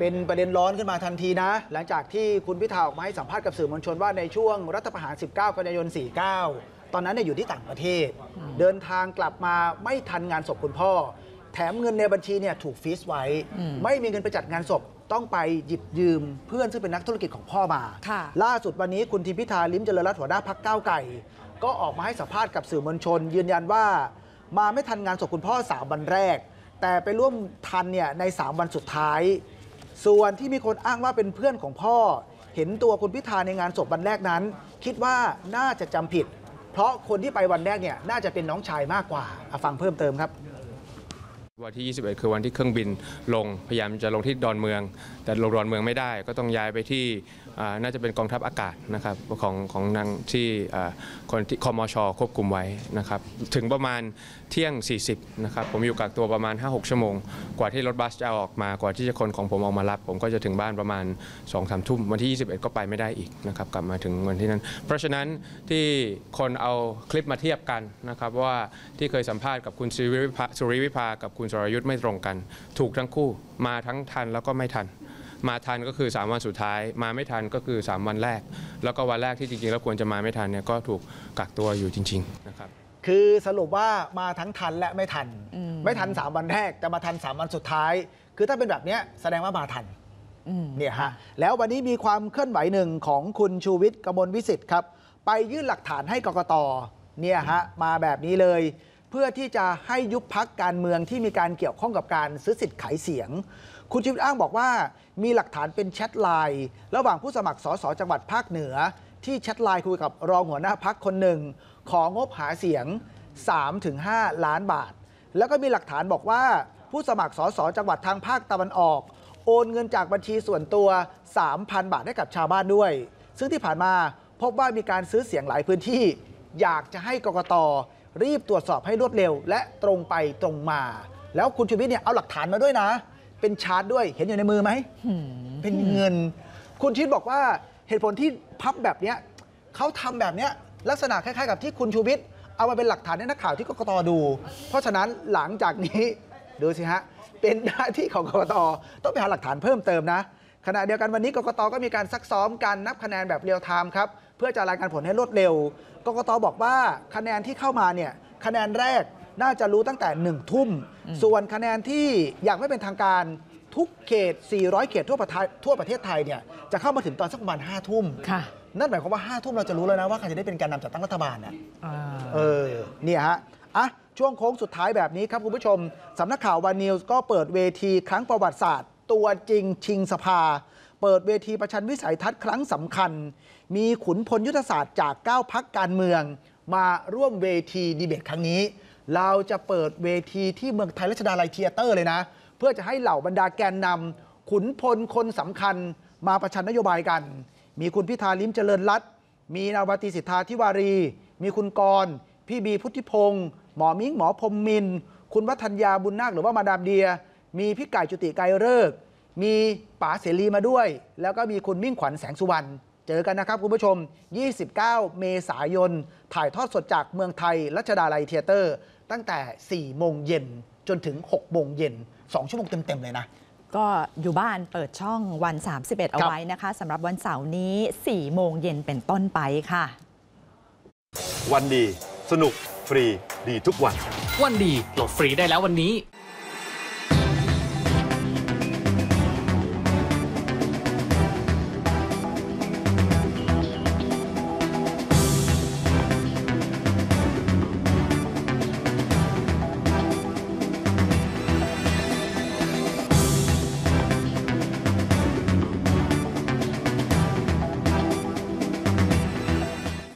เป็นประเด็นร้อนขึ้นมาทันทีนะ หลังจากที่คุณพิธาออกมาให้สัมภาษณ์กับสื่อมวลชน ว่าในช่วงรัฐประหาร 19 กันยายน 49 ตอนนั้นเนี่ยอยู่ที่ต่างประเทศ เดินทางกลับมาไม่ทันงานศพคุณพ่อ แถมเงินในบัญชีเนี่ยถูกฟีสไว้ ไม่มีเงินไปจัดงานศพต้องไปหยิบยืมเพื่อนซึ่งเป็นนักธุรกิจของพ่อมา ล่าสุดวันนี้คุณทิมพิธาลิ้มเจริญรัตน์หัวหน้าพักก้าวไก่ ก็ออกมาให้สัมภาษณ์กับสื่อมวลชน ยืนยันว่ามาไม่ทันงานศพคุณพ่อสามวันแรก แต่ไปร่วมทันเนี่ยใน 3 วันสุดท้ายส่วนที่มีคนอ้างว่าเป็นเพื่อนของพ่อ เห็นตัวคุณพิธาในงานศพวันแรกนั้น คิดว่าน่าจะจำผิด เพราะคนที่ไปวันแรกเนี่ยน่าจะเป็นน้องชายมากกว่าฟังเพิ่มเติมครับวันที่ 21 คือวันที่เครื่องบินลงพยายามจะลงที่ดอนเมือง แต่ลงดอนเมืองไม่ได้ก็ต้องย้ายไปที่น่าจะเป็นกองทัพอากาศนะครับของของนางที่คนที่คอมช ควบคุมไว้นะครับถึงประมาณเที่ยง 40นะครับผมอยู่กักตัวประมาณ5-6ชั่วโมง กว่าที่รถบัสจะออกมากว่าที่จะคนของผมออกมารับ ผมก็จะถึงบ้านประมาณ2-3ทุ่มวันที่ 21 ก็ไปไม่ได้อีกนะครับกลับมาถึงวันที่นั้น เพราะฉะนั้นที่คนเอาคลิปมาเทียบกันนะครับว่าที่เคยสัมภาษณ์กับคุณสุริวิภากับคุณคุณสรยุทธ์ไม่ตรงกัน ถูกทั้งคู่ มาทั้งทันแล้วก็ไม่ทัน มาทันก็คือ 3 วันสุดท้าย มาไม่ทันก็คือ 3 วันแรก แล้วก็วันแรกที่จริง ๆ แล้วควรจะมาไม่ทันเนี่ยก็ถูกกักตัวอยู่จริงๆนะครับคือสรุปว่ามาทั้งทันและไม่ทันไม่ทัน3วันแรกแต่มาทัน3 วันสุดท้ายคือถ้าเป็นแบบนี้แสดงว่ามาทันเนี่ยฮะแล้ววันนี้มีความเคลื่อนไหวหนึ่งของคุณชูวิทย์กมลวิสิทธิ์ครับไปยื่นหลักฐานให้กกตเนี่ยฮะมาแบบนี้เลยพื่อที่จะให้ยุบพักการเมืองที่มีการเกี่ยวข้องกับการซื้อสิทธิ์ขายเสียง คุณชิวิตอ้างบอกว่า มีหลักฐานเป็นแชทไลน์ระหว่างผู้สมัครสสจังหวัดภาคเหนือ ที่แชทไลน์คุยกับรองหัวหน้าพักคนหนึ่ง ของงบหาเสียง 3-5 ล้านบาท แล้วก็มีหลักฐานบอกว่าผู้สมัครสสจังหวัดทางภาคตะวันออก โอนเงินจากบัญชีส่วนตัว 3,000 บาทให้กับชาวบ้านด้วย ซึ่งที่ผ่านมาพบว่ามีการซื้อเสียงหลายพื้นที่ อยากจะให้กกตรีบตรวจสอบให้รวดเร็ว และตรงไปตรงมา แล้วคุณชูวิทย์เนี่ยเอาหลักฐานมาด้วยนะ เป็นชาร์ตด้วยเห็นอยู่ในมือไหมเป็นเงิน คุณชิดบอกว่าเหตุผลที่พับแบบเนี้ยเขาทำแบบเนี้ยลักษณะคล้ายๆกับที่คุณชูวิทย์เอามาเป็นหลักฐานให้นักข่าวที่กกตดู เพราะฉะนั้นหลังจากนี้ดูสิฮะเป็นหน้าที่ของกกตต้องไปหาหลักฐานเพิ่มเติมนะ ขณะเดียวกันวันนี้กกตก็มีการซักซ้อมการนับคะแนนแบบเรียลไทม์ครับพื่อจะรายงานผลให้รวดเร็ว กกตบอกว่าคะแนนที่เข้ามาเนี่ย คะแนนแรกน่าจะรู้ตั้งแต่1นึ่ทุ่ม ส่วนคะแนนที่อยากไม่เป็นทางการทุกเขต 400 เขตทั่วประเทศทั่วประเทศไทยเนี่ย จะเข้ามาถึงตอนสักประมาณ 5 ทุ่ม นั่นหมายความว่า5ทุ่มเราจะรู้แล้วนะว่าใครจะได้เป็นการนำจัดตั้งรัฐบาลนะเออ เนี่ยฮะ อ่ะ ช่วงโค้งสุดท้ายแบบนี้ครับคุณผู้ชม สำนักข่าววันนิวส์ก็เปิดเวทีครั้งประวัติศาสตร์ ตัวจริงชิงสภาเปิดเวทีประชันวิสัยทัศน์ครั้งสำคัญ มีขุนพลยุทธศาสตร์จาก 9พักการเมือง มาร่วมเวทีดีเบตครั้งนี้ เราจะเปิดเวทีที่เมืองไทยรัชดาลัยเทียเตอร์ เลยนะ เพื่อจะให้เหล่าบรรดาแกนนำขุนพลคนสำคัญ มาประชันนโยบายกัน มีคุณพิธาลิมเจริญรัตมีนาวัตีสิทธาธิวารี มีคุณกร พี่บีพุทธิพงศ์หมอมิ้งหมอพรมมิน คุณวัฒนยาบุญนาคหรือว่ามาดามเดีย มีพี่ไก่จุติไกรเลิกมีป๋าเสรีมาด้วย แล้วก็มีคุณมิ่งขวัญแสงสุวรรณเจอกันนะครับคุณผู้ชม 29 เมษายน ถ่ายทอดสดจากเมืองไทยรัชดาลัยเทเตอร์ ตั้งแต่ 4 โมงเย็นจนถึง 6 โมงเย็น 2 ชั่วโมงเต็ม ๆ เลยนะ ก็อยู่บ้านเปิดช่องวัน 31 เอาไว้นะคะสำหรับวันเสาร์นี้ 4 โมงเย็นเป็นต้นไปค่ะ วันดี สนุกฟรีดีทุกวัน วันดีโหลดฟรีได้แล้ววันนี้